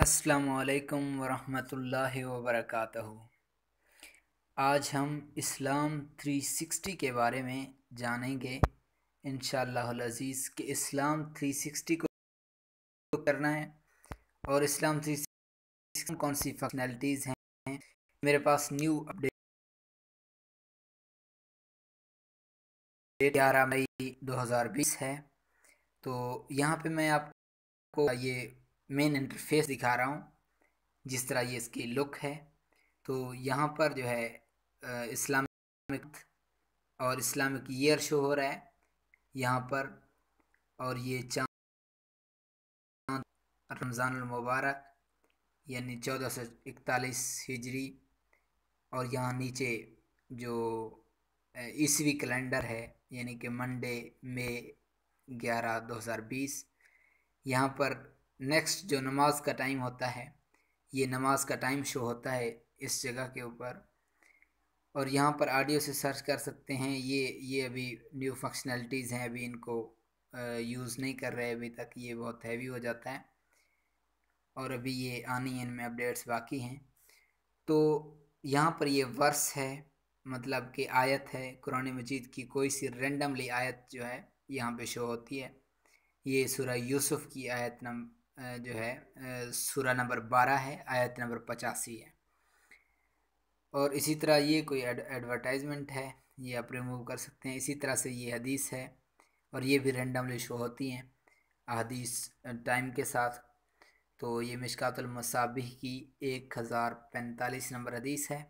असलकम वरहमतुल्लाहि वबरकatuह आज हम इस्लाम 360 के बारे में जानेंगे इन अज़ीज़ कि इस्लाम 360 को करना है और इस्लाम 360 कौन सी फंक्शनलिटीज़ हैं मेरे पास न्यू अपडेट ग्यारह मई 2020 है तो यहाँ पे मैं आपको ये मेन इंटरफेस दिखा रहा हूँ जिस तरह ये इसकी लुक है तो यहाँ पर जो है इस्लामिक और इस्लामिक ईयर शो हो रहा है यहाँ पर और ये चाँद रमज़ान मुबारक यानी चौदह सौ इकतालीस हिजरी और यहाँ नीचे जो ईसवी कैलेंडर है यानी कि मंडे मई ग्यारह दो हज़ार बीस यहाँ पर नेक्स्ट जो नमाज का टाइम होता है ये नमाज का टाइम शो होता है इस जगह के ऊपर और यहाँ पर ऑडियो से सर्च कर सकते हैं ये ये अभी न्यू फंक्शनलिटीज़ हैं अभी इनको यूज़ नहीं कर रहे अभी तक ये बहुत हैवी हो जाता है और अभी ये आनी है इनमें अपडेट्स बाकी हैं तो यहाँ पर ये वर्स है मतलब कि आयत है कुरान मजीद की कोई सी रेंडमली आयत जो है यहाँ पे शो होती है ये सूरह यूसुफ की आयत नंबर जो है सूरा नंबर बारह है आयत नंबर पचासी है और इसी तरह ये कोई एडवर्टाइजमेंट है ये आप रिमूव कर सकते हैं इसी तरह से ये हदीस है और ये भी रेंडमली शो होती हैं हदीस टाइम के साथ तो ये मशातलमसाबी की एक हज़ार पैंतालीस नंबर हदीस है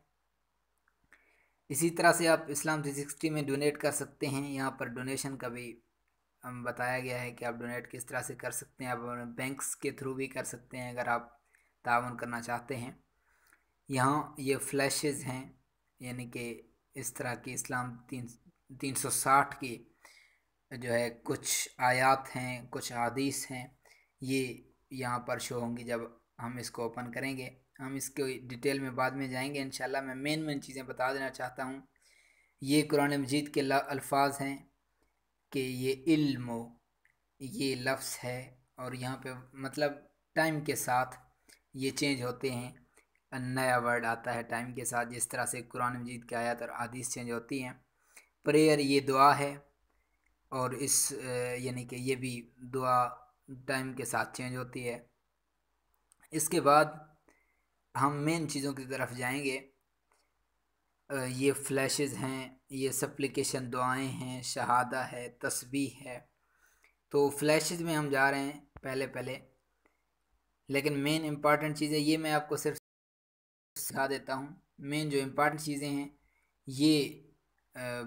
इसी तरह से आप इस्लाम थ्री सिक्सटी में डोनेट कर सकते हैं यहाँ पर डोनेशन का भी बताया गया है कि आप डोनेट किस तरह से कर सकते हैं आप बैंक्स के थ्रू भी कर सकते हैं अगर आप ताउन करना चाहते हैं यहाँ ये फ्लैश हैं यानी कि इस तरह के इस्लाम तीन तीन सौ साठ की जो है कुछ आयात हैं कुछ आदीस हैं ये यहाँ पर शो होंगी जब हम इसको ओपन करेंगे हम इसके डिटेल में बाद में जाएंगे इन मैं मेन मेन चीज़ें बता देना चाहता हूँ ये कुरान मजीद के अल्फाज हैं कि ये इल्म ये लफ्स है और यहाँ पे मतलब टाइम के साथ ये चेंज होते हैं नया वर्ड आता है टाइम के साथ जिस तरह से कुरान मजीद की आयत और आदिश चेंज होती हैं प्रेयर ये दुआ है और इस यानी कि ये भी दुआ टाइम के साथ चेंज होती है इसके बाद हम मेन चीज़ों की तरफ जाएंगे ये फ्लैश हैं ये सप्लिकेशन दुआएं हैं शहादा है तस्बी है तो फ्लैश में हम जा रहे हैं पहले पहले लेकिन मेन इम्पॉर्टेंट चीज़ें ये मैं आपको सिर्फ सिखा देता हूँ मेन जो इम्पॉर्टेंट चीज़ें हैं ये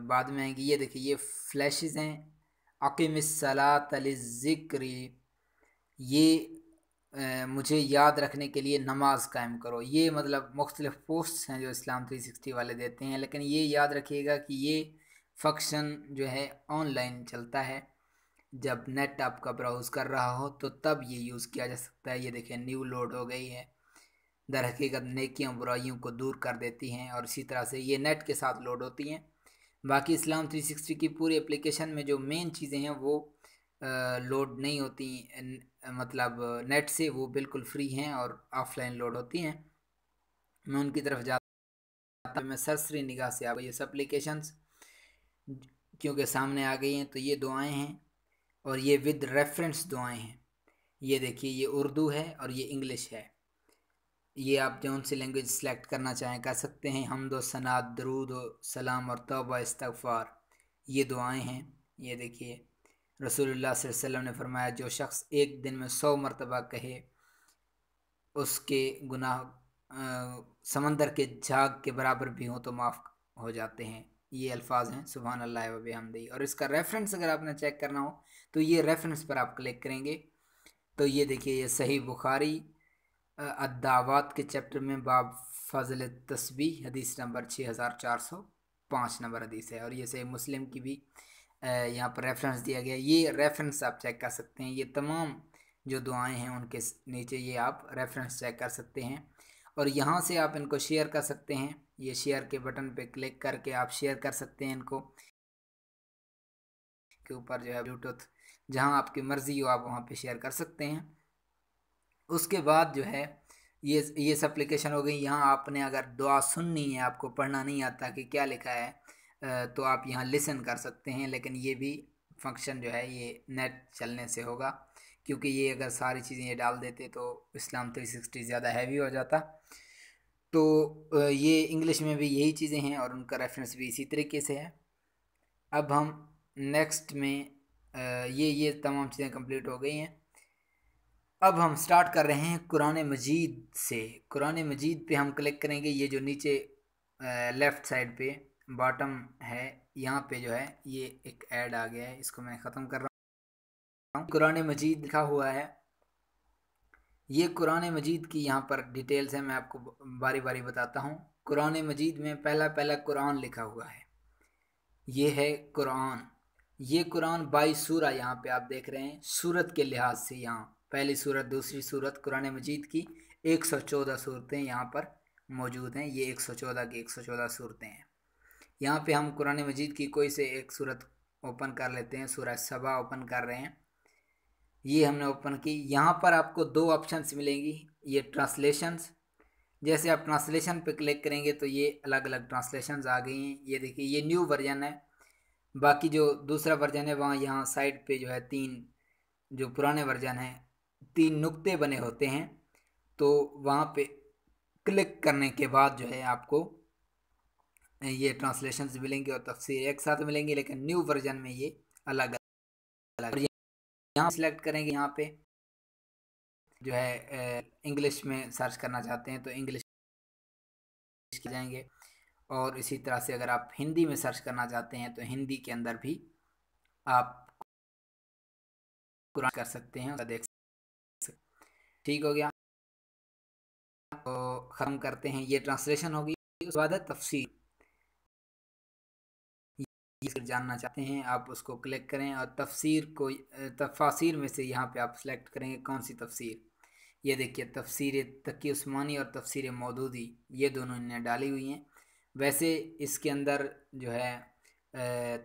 बाद में आएंगी ये देखिए ये फ्लैश हैं अकीम सलात ज़िक्र ये मुझे याद रखने के लिए नमाज कायम करो ये मतलब मुख्तलिफ़ पोस्ट हैं जो इस्लाम 360 वाले देते हैं लेकिन ये याद रखिएगा कि ये फंक्शन जो है ऑनलाइन चलता है जब नेट आपका ब्राउज़ कर रहा हो तो तब ये यूज़ किया जा सकता है ये देखें न्यू लोड हो गई है दर हकीकत नेकियों बुराइयों को दूर कर देती हैं और इसी तरह से ये नेट के साथ लोड होती हैं बाकी इस्लाम 360 की पूरी एप्लीकेशन में जो मेन चीज़ें हैं वो लोड नहीं होती मतलब नेट से वो बिल्कुल फ्री हैं और ऑफलाइन लोड होती हैं मैं उनकी तरफ जाता मैं सरसरी निगाह से आ गई इस क्योंकि सामने आ गई हैं तो ये दुआएं हैं और ये विद रेफरेंस दुआएं हैं ये देखिए ये उर्दू है और ये इंग्लिश है ये आप जो सी लैंग्वेज सेलेक्ट करना चाहें कर सकते हैं हम दो सनात दरूद सलाम और तोबा इस्तफ़ार ये दुआएं हैं ये देखिए रसूलुल्लाह वसल्लम ने फरमाया जो शख्स एक दिन में सौ मरतबा कहे उसके गुनाह समंदर के झाग के बराबर भी हों तो माफ़ हो जाते हैं ये अल्फाज हैं सुबह अल्लाह वब और इसका रेफरेंस अगर आपने चेक करना हो तो ये रेफरेंस पर आप क्लिक करेंगे तो ये देखिए ये सही बुखारी अदावत के चैप्टर में बाब फजल तस्बी हदीस नंबर छः हज़ार चार सौ पाँच नंबर हदीस है और ये सही मुस्लिम की भी यहाँ पर रेफरेंस दिया गया ये रेफरेंस आप चेक कर सकते हैं ये तमाम जो दुआएं हैं उनके नीचे ये आप रेफरेंस चेक कर सकते हैं और यहाँ से आप इनको शेयर कर सकते हैं ये शेयर के बटन पे क्लिक करके आप शेयर कर सकते हैं इनको के ऊपर जो है ब्लूटूथ जहाँ आपकी मर्ज़ी हो आप वहाँ पे शेयर कर सकते हैं उसके बाद जो है ये ये सप्लीकेशन हो गई यहाँ आपने अगर दुआ सुननी है आपको पढ़ना नहीं आता कि क्या लिखा है तो आप यहाँ लिसन कर सकते हैं लेकिन ये भी फंक्शन जो है ये नेट चलने से होगा क्योंकि ये अगर सारी चीज़ें ये डाल देते तो इस्लाम थ्री सिक्सटी ज़्यादा हैवी हो जाता तो ये इंग्लिश में भी यही चीज़ें हैं और उनका रेफरेंस भी इसी तरीके से है अब हम नेक्स्ट में ये ये तमाम चीज़ें कंप्लीट हो गई हैं अब हम स्टार्ट कर रहे हैं कुरान मजीद से कुरान मजीद पे हम क्लिक करेंगे ये जो नीचे लेफ़्ट साइड पे बॉटम है यहाँ पे जो है ये एक ऐड आ गया है इसको मैं ख़त्म कर रहा हूँ कुरान मजीद लिखा हुआ है ये कुरान मजीद की यहाँ पर डिटेल्स है मैं आपको बारी बारी बताता हूँ कुरान मजीद में पहला पहला कुरान लिखा हुआ है ये है कुरान ये कुरान बाई सूरा यहाँ पे आप देख रहे हैं सूरत के लिहाज से यहाँ पहली सूरत दूसरी सूरत कुरान मजीद की एक सौ चौदह सूरतें यहाँ पर मौजूद हैं ये एक सौ चौदह की एक सौ चौदह सूरतें हैं यहाँ पे हम कुरान मजीद की कोई से एक सूरत ओपन कर लेते हैं सूरह सभा ओपन कर रहे हैं ये हमने ओपन की यहाँ पर आपको दो ऑप्शंस मिलेंगी ये ट्रांसलेशंस जैसे आप ट्रांसलेशन पे क्लिक करेंगे तो ये अलग अलग ट्रांसलेशन आ गई हैं ये देखिए ये न्यू वर्जन है बाकी जो दूसरा वर्जन है वहाँ यहाँ साइड पे जो है तीन जो पुराने वर्जन हैं तीन नुक्ते बने होते हैं तो वहाँ पे क्लिक करने के बाद जो है आपको ये ट्रांसलेशन मिलेंगे और तफसीर एक साथ मिलेंगी लेकिन न्यू वर्जन में ये अलग अलग यहाँ सेलेक्ट करेंगे यहाँ पे जो है इंग्लिश में सर्च करना चाहते हैं तो इंग्लिश जाएंगे और इसी तरह से अगर आप हिंदी में सर्च करना चाहते हैं तो हिंदी के अंदर भी आप कर सकते हैं देख ठीक हो गया तो ख़त्म करते हैं ये ट्रांसलेशन होगी उसके बाद है तफसीर जिसे जानना चाहते हैं आप उसको क्लिक करें और तफसीर को तफासिर में से यहाँ पे आप सेलेक्ट करेंगे कौन सी तफसीर ये देखिए तफसीर तकी उस्मानी और तफसीर मौदूदी ये दोनों इन्हें डाली हुई हैं वैसे इसके अंदर जो है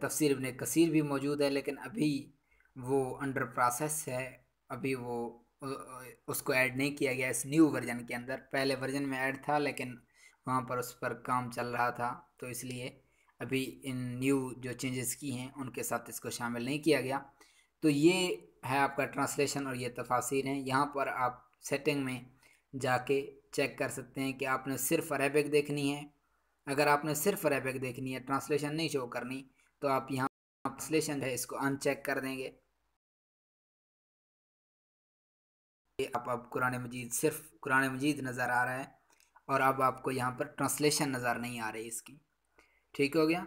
तफसीर इबन कसीर भी मौजूद है लेकिन अभी वो अंडर प्रोसेस है अभी वो उसको ऐड नहीं किया गया इस न्यू वर्जन के अंदर पहले वर्जन में ऐड था लेकिन वहाँ पर उस पर काम चल रहा था तो इसलिए अभी इन न्यू जो चेंजेस की हैं उनके साथ इसको शामिल नहीं किया गया तो ये है आपका ट्रांसलेशन और ये तफासिर हैं यहाँ पर आप सेटिंग में जाके चेक कर सकते हैं कि आपने सिर्फ अरेबिक देखनी है अगर आपने सिर्फ अरेबिक देखनी है ट्रांसलेशन नहीं शो करनी तो आप यहाँ ट्रांसलेशन है इसको अनचेक कर देंगे आप अब कुरान मजीद सिर्फ कुरान मजीद नज़र आ रहा है और अब आपको यहाँ पर ट्रांसलेशन नज़र नहीं आ रही इसकी ठीक हो गया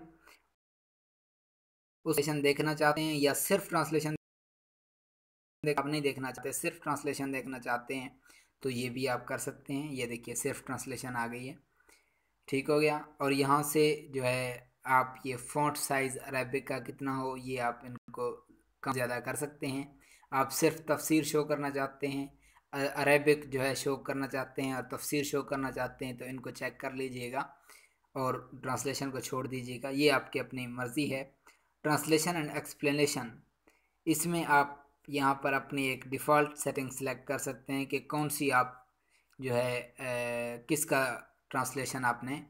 उस देखना चाहते हैं या सिर्फ ट्रांसलेशन आप नहीं देखना चाहते सिर्फ ट्रांसलेशन देखना चाहते हैं तो ये भी आप कर सकते हैं ये देखिए सिर्फ ट्रांसलेशन आ गई है ठीक हो गया और यहाँ से जो है आप ये फॉन्ट साइज़ अरेबिक का कितना हो ये आप इनको कम ज़्यादा कर सकते हैं आप सिर्फ तफसीर शो करना चाहते हैं अरेबिक जो है शो करना चाहते हैं और तफसीर शो करना चाहते हैं तो इनको चेक कर लीजिएगा और ट्रांसलेशन को छोड़ दीजिएगा ये आपकी अपनी मर्ज़ी है ट्रांसलेशन एंड एक्सप्लेनेशन इसमें आप यहाँ पर अपनी एक डिफ़ॉल्ट सेटिंग सेलेक्ट कर सकते हैं कि कौन सी आप जो है ए, किसका ट्रांसलेशन आपने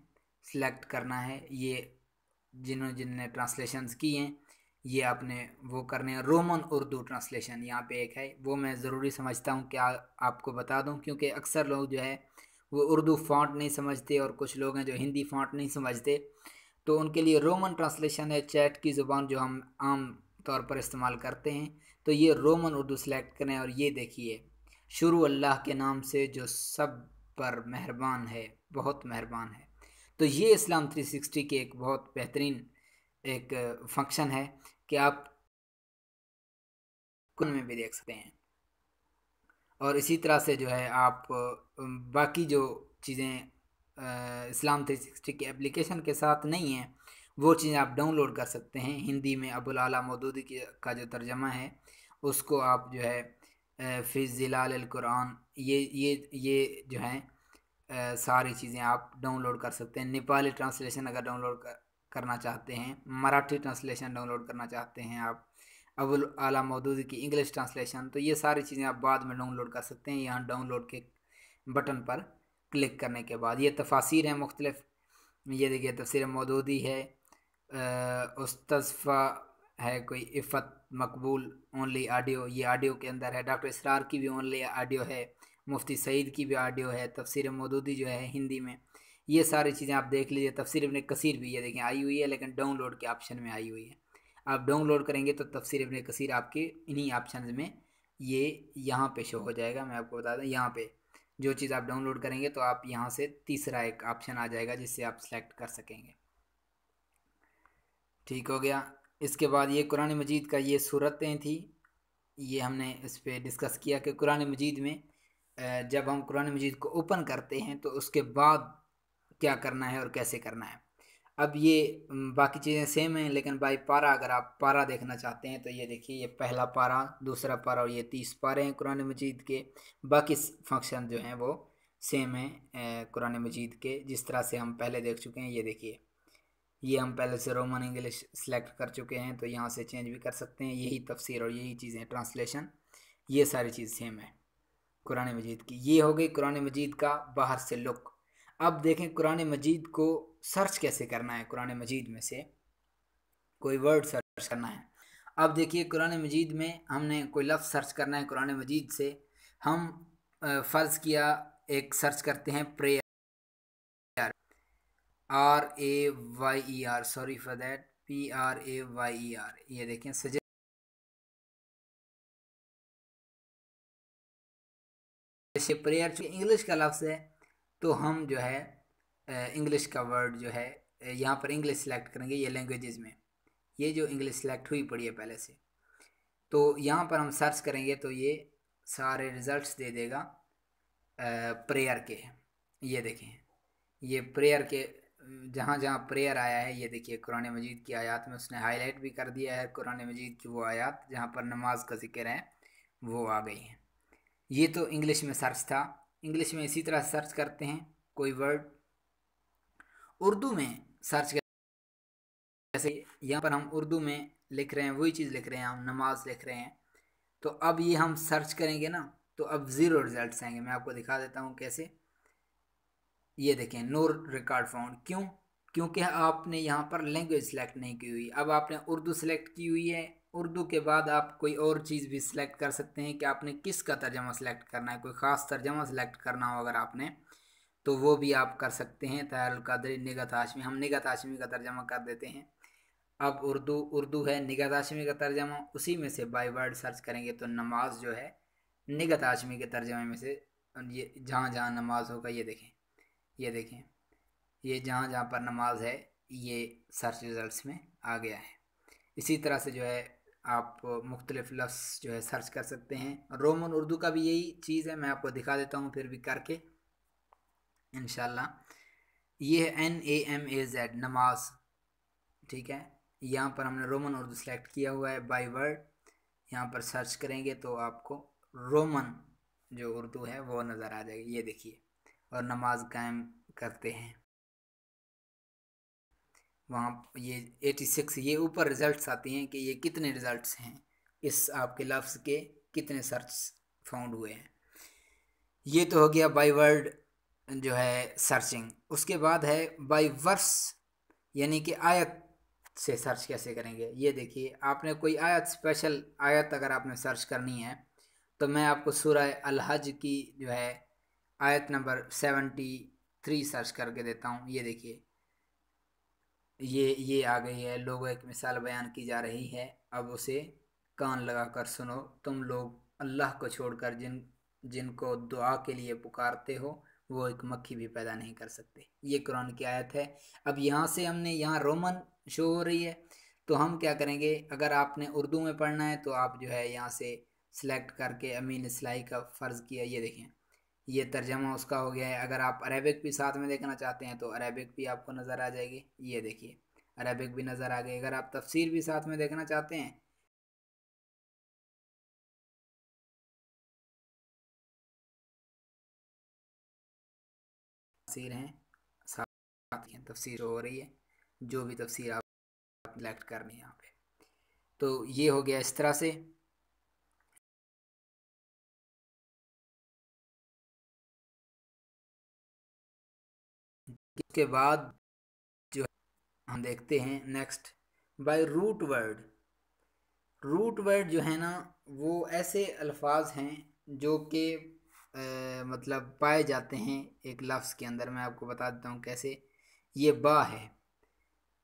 सेलेक्ट करना है ये जिन्होंने जिनने ट्रांसलेशन की हैं ये आपने वो करने हैं रोमन उर्दू ट्रांसलेशन यहाँ पे एक है वो मैं ज़रूरी समझता हूँ कि आ, आपको बता दूँ क्योंकि अक्सर लोग जो है वो उर्दू फॉन्ट नहीं समझते और कुछ लोग हैं जो हिंदी फॉन्ट नहीं समझते तो उनके लिए रोमन ट्रांसलेशन है चैट की ज़ुबान जो हम आम तौर पर इस्तेमाल करते हैं तो ये रोमन उर्दू सेलेक्ट करें और ये देखिए शुरू अल्लाह के नाम से जो सब पर मेहरबान है बहुत मेहरबान है तो ये इस्लाम 360 के एक बहुत बेहतरीन एक फंक्शन है कि आप कुन में भी देख सकते हैं और इसी तरह से जो है आप बाकी जो चीज़ें इस्लाम थ्री सिक्सटी की एप्लीकेशन के साथ नहीं हैं वो चीज़ें आप डाउनलोड कर सकते हैं हिंदी में अबुल आला मदूदी का जो तर्जमा है उसको आप जो है फिज़ क़ुरान ये ये ये जो है सारी चीज़ें आप डाउनलोड कर सकते हैं नेपाली ट्रांसलेशन अगर डाउनलोड कर, करना चाहते हैं मराठी ट्रांसलेशन डाउनलोड करना चाहते हैं आप अबुल आला मदूदी की इंग्लिश ट्रांसलेशन तो ये सारी चीज़ें आप बाद में डाउनलोड कर सकते हैं यहाँ डाउनलोड के बटन पर क्लिक करने के बाद ये तफासिर हैं मुख्तलिफ ये देखिए तफसर मदूदी है उसतफ़ा है कोई इफ़त मकबूल ओनली आडियो ये आडियो के अंदर है डॉक्टर इसरार की भी ओनली आडियो है मुफ्ती सईद की भी आडियो है तफसर मदूदी जो है हिंदी में ये सारी चीज़ें आप देख लीजिए तफसर अपने कसीर भी ये देखें आई हुई है लेकिन डाउनलोड के ऑप्शन में आई हुई है आप डाउनलोड करेंगे तो तफसीर इबन कसीर आपके इन्हीं ऑप्शन में ये यहाँ पे शो हो जाएगा मैं आपको बता दें यहाँ पे जो चीज़ आप डाउनलोड करेंगे तो आप यहाँ से तीसरा एक ऑप्शन आ जाएगा जिससे आप सेलेक्ट कर सकेंगे ठीक हो गया इसके बाद ये कुरान मजीद का ये सूरतें थी ये हमने इस पर डिस्कस किया कि कुरान मजीद में जब हम कुरान मजीद को ओपन करते हैं तो उसके बाद क्या करना है और कैसे करना है अब ये बाकी चीज़ें सेम हैं लेकिन बाई पारा अगर आप पारा देखना चाहते हैं तो ये देखिए ये पहला पारा दूसरा पारा और ये तीस पारे हैं कुरान मजीद के बाकी फंक्शन जो हैं वो सेम हैं कुरान मजीद के जिस तरह से हम पहले देख चुके हैं ये देखिए ये हम पहले से रोमन इंग्लिश सेलेक्ट कर चुके हैं तो यहाँ से चेंज भी कर सकते हैं यही तफसीर और यही चीज़ें ट्रांसलेशन ये सारी चीज़ सेम है कुरान मजीद की ये हो गई कुरान मजीद का बाहर से लुक अब देखें कुरान मजीद को सर्च कैसे करना है कुरान मजीद में से कोई वर्ड सर्च करना है अब देखिए कुरान मजीद में हमने कोई लफ्ज़ सर्च करना है कुरान मजीद से हम फ़र्ज़ किया एक सर्च करते हैं prayer R A Y E R sorry for that P R A Y E R ये देखें सजे जैसे प्रेयर इंग्लिश का लफ्ज़ है तो हम जो है इंग्लिश का वर्ड जो है यहाँ पर इंग्लिश सेलेक्ट करेंगे ये लैंग्वेजेस में ये जो इंग्लिश सेलेक्ट हुई पड़ी है पहले से तो यहाँ पर हम सर्च करेंगे तो ये सारे रिज़ल्ट्स दे देगा प्रेयर के ये देखें ये प्रेयर के जहाँ जहाँ प्रेयर आया है ये देखिए कुरान मजीद की आयत में उसने हाईलाइट भी कर दिया है कुरान मजीद की वो आयत जहाँ पर नमाज का जिक्र है वो आ गई है ये तो इंग्लिश में सर्च था इंग्लिश में इसी तरह सर्च करते हैं कोई वर्ड उर्दू में सर्च कर जैसे यहाँ पर हम उर्दू में लिख रहे हैं वही चीज़ लिख रहे हैं हम नमाज लिख रहे हैं तो अब ये हम सर्च करेंगे ना तो अब ज़ीरो रिजल्ट आएंगे मैं आपको दिखा देता हूँ कैसे ये देखें नो रिकॉर्ड फाउंड क्यों क्योंकि आपने यहाँ पर लैंग्वेज सेलेक्ट नहीं की हुई अब आपने उर्दू सेलेक्ट की हुई है उर्दू के बाद आप कोई और चीज़ भी सिलेक्ट कर सकते हैं कि आपने किस का तर्जमा सेलेक्ट करना है कोई ख़ास तर्जमा सेलेक्ट करना हो अगर आपने तो वो भी आप कर सकते हैं तहल कदर निगत हाशमी हम निगत हाशमी का तर्जमा कर देते हैं अब उर्दू उर्दू है निगत हाशमी का तर्जमा उसी में से बाई वर्ड सर्च करेंगे तो नमाज जो है निगत हाशमी के तर्जमे में से ये जहाँ जहाँ नमाज होगा ये देखें ये देखें ये जहाँ जहाँ पर नमाज है ये सर्च रिज़ल्ट में आ गया है इसी तरह से जो है आप मुख्तलिफ लफ्स जो है सर्च कर सकते हैं रोमन उर्दू का भी यही चीज़ है मैं आपको दिखा देता हूँ फिर भी करके इन ये है N A M A Z नमाज ठीक है यहाँ पर हमने रोमन उर्दू सेलेक्ट किया हुआ है बाई वर्ड यहाँ पर सर्च करेंगे तो आपको रोमन जो उर्दू है वो नज़र आ जाएगी ये देखिए और नमाज कायम करते हैं वहाँ ये 86 ये ऊपर रिजल्ट्स आते हैं कि ये कितने रिजल्ट्स हैं इस आपके लफ्स के कितने सर्च फाउंड हुए हैं ये तो हो गया बाई वर्ड जो है सर्चिंग उसके बाद है बाई वर्स यानी कि आयत से सर्च कैसे करेंगे ये देखिए आपने कोई आयत स्पेशल आयत अगर आपने सर्च करनी है तो मैं आपको सूरह अलहज की जो है आयत नंबर सेवेंटी थ्री सर्च करके देता हूँ ये देखिए ये ये आ गई है लोगों एक मिसाल बयान की जा रही है अब उसे कान लगाकर सुनो तुम लोग अल्लाह को छोड़कर जिन जिनको दुआ के लिए पुकारते हो वो एक मक्खी भी पैदा नहीं कर सकते ये कुरान की आयत है अब यहाँ से हमने यहाँ रोमन शो हो रही है तो हम क्या करेंगे अगर आपने उर्दू में पढ़ना है तो आप जो है यहाँ से सिलेक्ट करके अमीन सिलाई का फ़र्ज़ किया ये देखें ये तर्जमा उसका हो गया है अगर आप अरेबिक भी साथ में देखना चाहते हैं तो अरेबिक भी आपको नज़र आ जाएगी ये देखिए अरेबिक भी नज़र आ गई अगर आप तफसीर भी साथ में देखना चाहते हैं तफसीर हैं साथ हैं तफसीर हो रही है जो भी तफसीर आप सिलेक्ट करनी है यहाँ पे तो ये हो गया इस तरह से उसके बाद जो हम देखते हैं next by root word root word जो है ना वो ऐसे अल्फाज हैं जो कि मतलब पाए जाते हैं एक लफ्ज़ के अंदर मैं आपको बता देता हूँ कैसे ये बा है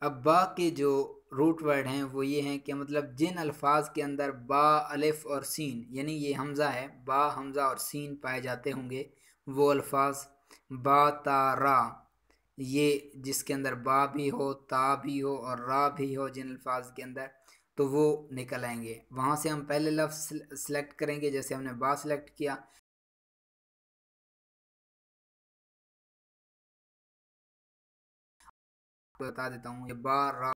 अब बा के जो रूट वर्ड हैं वो ये हैं कि मतलब जिन अल्फाज के अंदर बा अलिफ और सीन यानी ये हमज़ा है बा हमज़ा और सीन पाए जाते होंगे वो अल्फाज बा तारा ये जिसके अंदर बा भी हो ता भी हो और रा भी हो जिन अल्फाज के अंदर तो वो निकल आएंगे वहाँ से हम पहले लफ्ज़ सेलेक्ट करेंगे जैसे हमने बा सेलेक्ट किया बता देता हूँ ये बा रा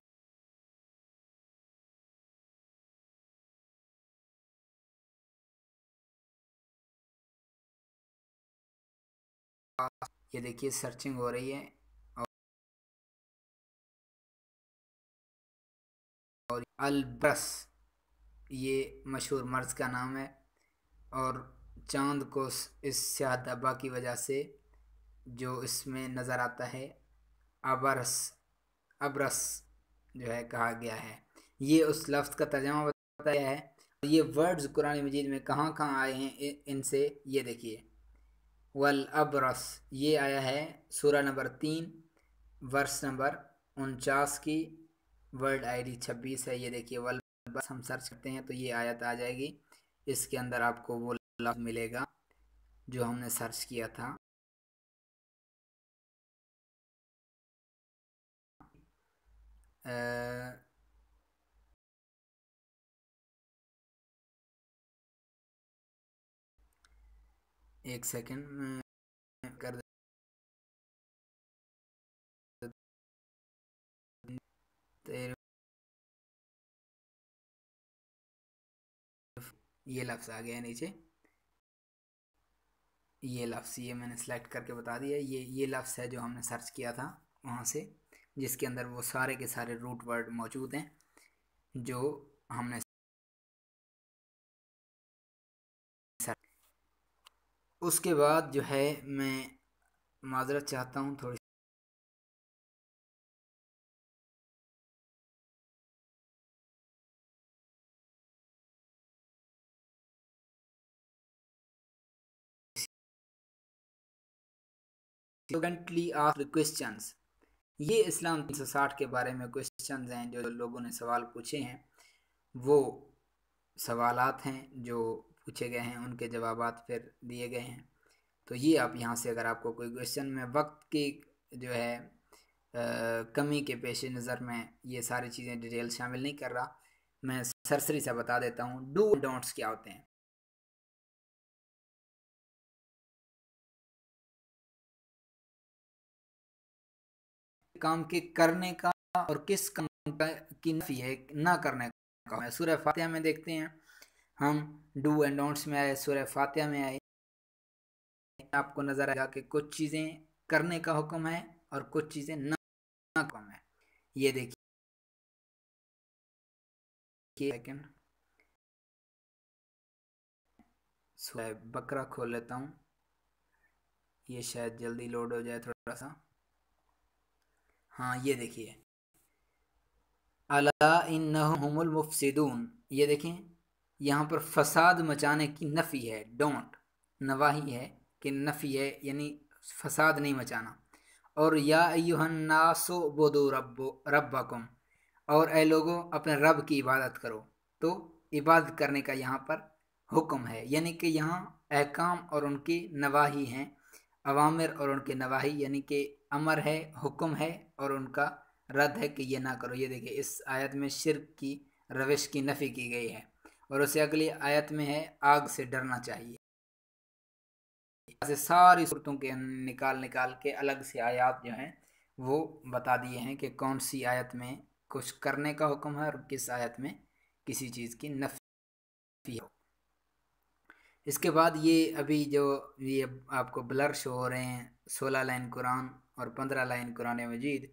ये देखिए सर्चिंग हो रही है और अलब्रस ये मशहूर मर्ज का नाम है और चांद को इस स्याह दबा की वजह से जो इसमें नज़र आता है अबरस अबरस जो है कहा गया है ये उस लफ्ज़ का तर्जमा बताया है ये वर्ड्स कुरान मजीद में कहाँ कहाँ आए हैं इनसे ये देखिए वल अबरस ये आया है सूरह नंबर तीन वर्स नंबर उनचास की वर्ड आईडी 26 है ये देखिए वर्ल्ड बस हम सर्च करते हैं तो ये आयत आ जाएगी इसके अंदर आपको वो लफ्ज मिलेगा जो हमने सर्च किया था एक सेकेंड ये लफ्स आ गया नीचे ये लफ्स ये मैंने सेलेक्ट करके बता दिया ये ये लफ्स है जो हमने सर्च किया था वहाँ से जिसके अंदर वो सारे के सारे रूट वर्ड मौजूद हैं जो हमने उसके बाद जो है मैं माजरत चाहता हूँ थोड़ी स्टूडेंटली आस्क क्वेश्चंस ये इस्लाम 360 के बारे में क्वेश्चंस हैं जो लोगों ने सवाल पूछे हैं वो सवालात हैं जो पूछे गए हैं उनके जवाब फिर दिए गए हैं तो ये आप यहाँ से अगर आपको कोई क्वेश्चन में वक्त की जो है आ, कमी के पेश नज़र में ये सारी चीज़ें डिटेल शामिल नहीं कर रहा मैं सरसरी से बता देता हूँ डू डोंट्स क्या होते हैं काम के करने का और किस काम का की नफी है ना करने का है सूर्य फातिहा में देखते हैं हम डू एंड डोंट्स में आए सूर्य फातिहा में आए आपको नज़र आएगा कि कुछ चीज़ें करने का हुक्म है और कुछ चीज़ें ना हुक्म है ये देखिए सेकंड बकरा खोल लेता हूँ ये शायद जल्दी लोड हो जाए थोड़ा सा हाँ ये देखिए अला मुफसिदून ये देखें यहाँ पर फसाद मचाने की नफ़ी है डोंट नवाही है कि नफ़ी है यानी फसाद नहीं मचाना और या युहन्नासो बोदो रब रब्बकुम और ए लोगों अपने रब की इबादत करो तो इबादत करने का यहाँ पर हुक्म है यानी कि यहाँ अहकाम और उनकी नवाही हैं अवामिर और उनके नवाही यानी कि अमर है हुक्म है और उनका रद्द है कि ये ना करो ये देखिए इस आयत में शिरक की रविश की नफ़ी की गई है और उसे अगली आयत में है आग से डरना चाहिए सारी सूरतों के निकाल निकाल के अलग से आयत जो हैं वो बता दिए हैं कि कौन सी आयत में कुछ करने का हुक्म है और किस आयत में किसी चीज़ की नफ़ी हो इसके बाद ये अभी जो ये आपको ब्लर शो हो रहे हैं सोलह लाइन कुरान और पंद्रह लाइन कुरान मजीद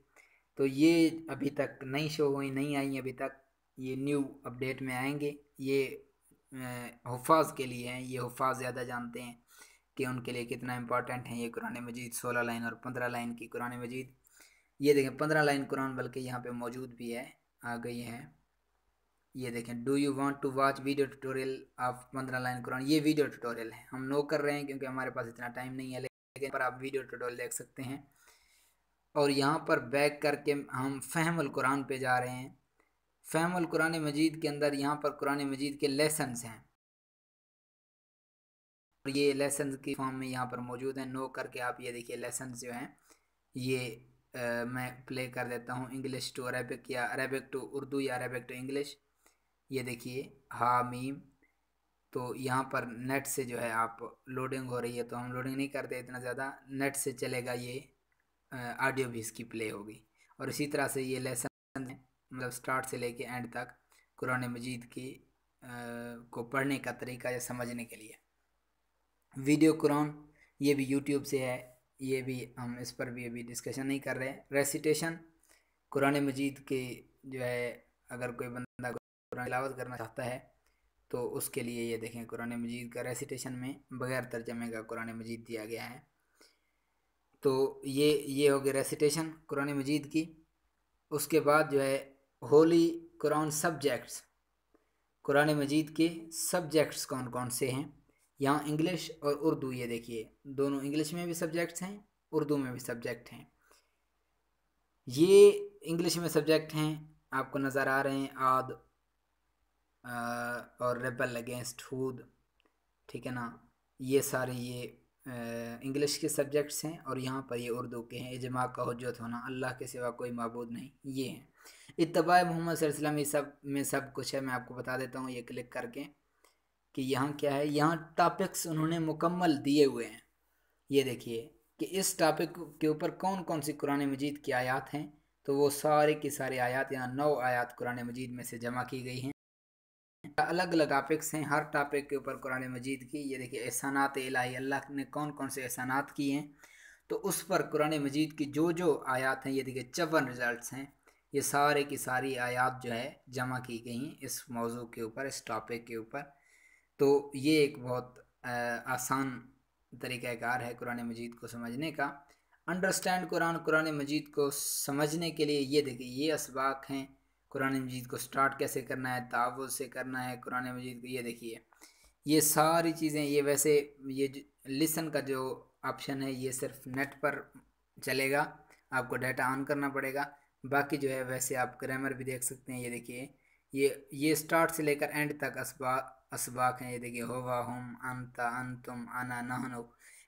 तो ये अभी तक नई शो हुई नहीं आई अभी तक ये न्यू अपडेट में आएंगे ये हफाज के लिए हैं ये हफाज ज़्यादा जानते हैं कि उनके लिए कितना इंपॉर्टेंट है ये कुरान मजीद सोलह लाइन और पंद्रह लाइन की कुरान मजीद ये देखें पंद्रह लाइन कुरान बल्कि यहाँ पे मौजूद भी है आ गई है ये देखें do you want to watch video tutorial of पंद्रह लाइन कुरान ये वीडियो ट्यूटोरियल है हम नो कर रहे हैं क्योंकि हमारे पास इतना टाइम नहीं है लेकिन पर आप वीडियो ट्यूटोरियल देख सकते हैं और यहाँ पर बैक करके हम फ़हम कुरान पे जा रहे हैं फ़हम कुरान मजीद के अंदर यहाँ पर कुरान मजीद के लेसन्स हैं और ये लेसन की फॉर्म में यहाँ पर मौजूद हैं नो करके आप ये देखिए लेसन जो हैं ये आ, मैं प्ले कर देता हूँ इंग्लिश टू अरेबिक या अरेबिक टू उर्दू या अरेबिक टू इंग्लिश ये देखिए हा मीम तो यहाँ पर नेट से जो है आप लोडिंग हो रही है तो हम लोडिंग नहीं करते इतना ज़्यादा नेट से चलेगा ये ऑडियो भी इसकी प्ले होगी और इसी तरह से ये लेसन मतलब स्टार्ट से लेके एंड तक कुरान मजीद की आ, को पढ़ने का तरीका या समझने के लिए वीडियो कुरान ये भी यूट्यूब से है ये भी हम इस पर भी अभी डिस्कशन नहीं कर रहे हैं रेसिटेशन कुरान मजीद के जो है अगर कोई बंदा कुरान तिलावत करना चाहता है तो उसके लिए ये देखें कुरान मजीद का रेसिटेशन में बगैर तर्जमे का कुरान मजीद दिया गया है तो ये ये हो गया रेसिटेशन कुरान मजीद की उसके बाद जो है होली कुरान सब्जेक्ट्स कुरान मजीद के सब्जेक्ट्स कौन कौन से हैं यहाँ इंग्लिश और उर्दू ये देखिए दोनों इंग्लिश में भी सब्जेक्ट्स हैं उर्दू में भी सब्जेक्ट हैं ये इंग्लिश में सब्जेक्ट हैं आपको नज़र आ रहे हैं आद और रेबल अगेंस्ट हूद ठीक है ना ये सारे ये इंग्लिश के सब्जेक्ट्स हैं और यहाँ पर ये उर्दू के हैं इजमा का हजत होना अल्लाह के सिवा कोई मबूद नहीं ये हैं इतबा मोहम्मद वसल्लम ये सब में सब कुछ है मैं आपको बता देता हूँ ये क्लिक करके कि यहाँ क्या है यहाँ टॉपिक्स उन्होंने मुकम्मल दिए हुए हैं ये देखिए कि इस टॉपिक के ऊपर कौन कौन सी कुरान मजीद की आयात हैं तो वो सारे की सारे आयात यहाँ नौ आयात कुरान मजीद में से जमा की गई हैं अलग अलग टॉपिक्स हैं हर टॉपिक के ऊपर कुरान मजीद की ये देखिए एहसानात इलाही अल्लाह ने कौन कौन से एहसानात किए हैं तो उस पर कुरान मजीद की जो जो आयात हैं ये देखिए चवन रिजल्ट हैं ये सारे की सारी आयात जो है जमा की गई हैं इस मौजू के ऊपर इस टॉपिक के ऊपर तो ये एक बहुत आसान तरीक़ाकार है कुरान मजीद को समझने का अंडरस्टैंड कुरान कुरान मजीद को समझने के लिए ये देखिए ये इसबाक हैं कुरान मजीद को स्टार्ट कैसे करना है तावुज़ से करना है कुरान मजीद को ये देखिए ये सारी चीज़ें ये वैसे ये लिसन का जो ऑप्शन है ये सिर्फ नेट पर चलेगा आपको डाटा ऑन करना पड़ेगा बाकी जो है वैसे आप ग्रामर भी देख सकते हैं ये देखिए ये ये स्टार्ट से लेकर एंड तक असबा असबाक हैं ये देखिए होवा हम अन तुम आना नहनो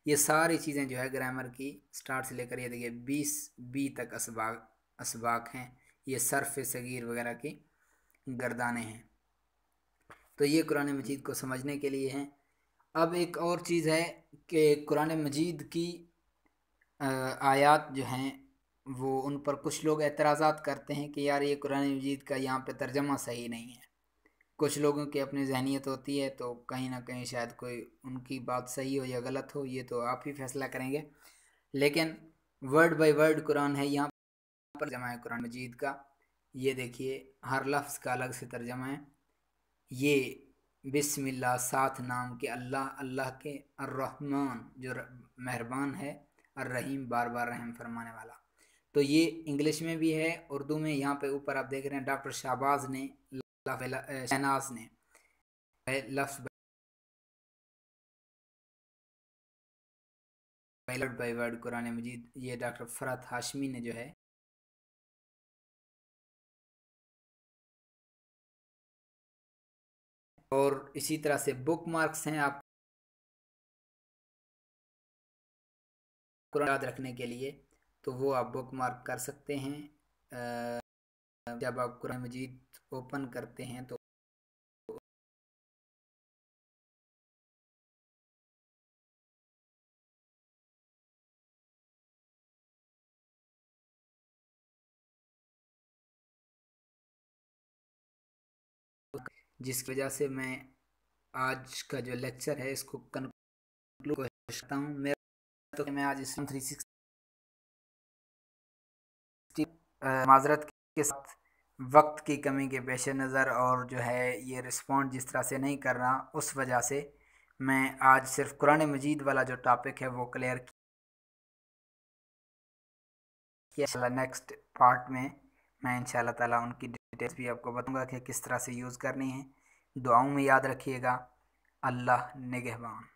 ये सारी चीज़ें जो है ग्रामर की स्टार्ट से लेकर ये देखिए बीस बी तक असबाक असबाक हैं ये सर्फ सगीर वगैरह की गर्दाने हैं तो ये कुरान मजीद को समझने के लिए हैं अब एक और चीज़ है कि कुरान मजीद की आयात जो हैं वो उन पर कुछ लोग एतराज़ात करते हैं कि यार ये कुरान मजीद का यहाँ पे तर्जमा सही नहीं है कुछ लोगों की अपनी जहनीत होती है तो कहीं ना कहीं शायद कोई उनकी बात सही हो या गलत हो ये तो आप ही फैसला करेंगे लेकिन वर्ड बाय वर्ड कुरान है यहाँ पर जमा है कुरान मजीद का ये देखिए हर लफ्ज़ का अलग से तर्जमा है ये बिस्मिल्लाह सात नाम के अल्लाह अल्लाह के अर्रहमान जो मेहरबान है अर्रहीम बार बार रहम फरमाने वाला तो ये इंग्लिश में भी है उर्दू में यहाँ पे ऊपर आप देख रहे हैं डॉक्टर शाहबाज ने शहनाज ने लफ्ज़ बाई वर्ड कुरान मजीद ये डॉक्टर फरत हाशमी ने जो है और इसी तरह से बुक मार्क्स हैं आप याद रखने के लिए तो वो आप बुक मार्क कर सकते हैं जब आप कुरान मजीद ओपन करते हैं तो जिसकी वजह से मैं आज का जो लेक्चर है इसको कंक्लूड करता हूँ मेरा तो मैं आज इस थ्री सिक्स माजरत के साथ वक्त की कमी के पेश नज़र और जो है ये रिस्पॉन्ड जिस तरह से नहीं कर रहा उस वजह से मैं आज सिर्फ कुरान मजीद वाला जो टॉपिक है वो क्लियर किया नेक्स्ट पार्ट में मैं इन ताला उनकी डिटेल्स भी आपको बताऊंगा कि किस तरह से यूज़ करनी है दुआओं में याद रखिएगा अल्लाह निगहबान